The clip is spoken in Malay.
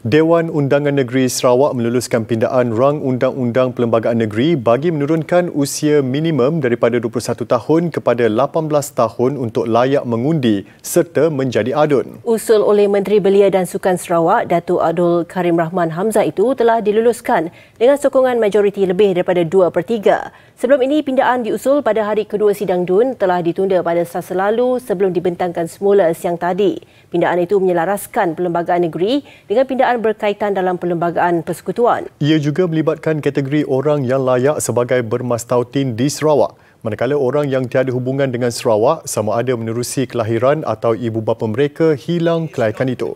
Dewan Undangan Negeri Sarawak meluluskan pindaan rang undang-undang Perlembagaan Negeri bagi menurunkan usia minimum daripada 21 tahun kepada 18 tahun untuk layak mengundi serta menjadi adun. Usul oleh Menteri Belia dan Sukan Sarawak Dato Abdul Karim Rahman Hamzah itu telah diluluskan dengan sokongan majoriti lebih daripada 2/3. Sebelum ini pindaan diusul pada hari kedua sidang DUN telah ditunda pada Selasa Selalu sebelum dibentangkan semula siang tadi. Pindaan itu menyelaraskan Perlembagaan Negeri dengan pindaan kenderaan berkaitan dalam perlembagaan persekutuan. Ia juga melibatkan kategori orang yang layak sebagai bermastautin di Sarawak. Manakala orang yang tiada hubungan dengan Sarawak sama ada menerusi kelahiran atau ibu bapa mereka hilang kelayakan itu.